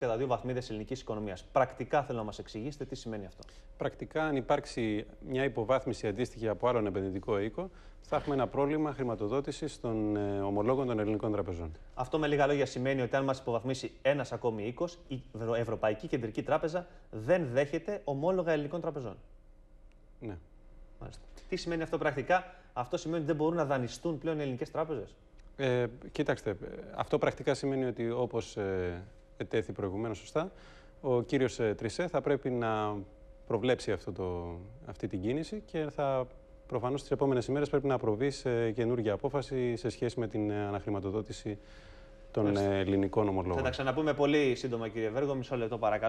και τα δύο βαθμίδες ελληνικής οικονομίας. Πρακτικά θέλω να μας εξηγήσετε τι σημαίνει αυτό. Πρακτικά, αν υπάρξει μια υποβάθμιση αντίστοιχη από άλλον επενδυτικό οίκο, θα έχουμε ένα πρόβλημα χρηματοδότησης των ε, ομολόγων των ελληνικών τραπεζών. Αυτό με λίγα λόγια σημαίνει ότι αν μας υποβαθμίσει ένας ακόμη οίκος, η Ευρωπαϊκή Κεντρική Τράπεζα δεν δέχεται ομόλογα ελληνικών τραπεζών. Ναι. Μάλιστα. Τι σημαίνει αυτό πρακτικά, Αυτό σημαίνει ότι δεν μπορούν να δανειστούν πλέον ελληνικές τράπεζες. Ε, κοίταξτε, ε, αυτό πρακτικά σημαίνει ότι όπως ε, ετέθη προηγουμένως σωστά, ο κύριος ε, Τρισέ θα πρέπει να προβλέψει αυτό το, αυτή την κίνηση και θα προφανώς τις επόμενες ημέρες πρέπει να προβεί σε καινούργια απόφαση σε σχέση με την ε, αναχρηματοδότηση των ε, ελληνικών ομολόγων. Θα τα ξαναπούμε πολύ σύντομα κύριε Βέργο, μισό λεπτό παρακαλώ.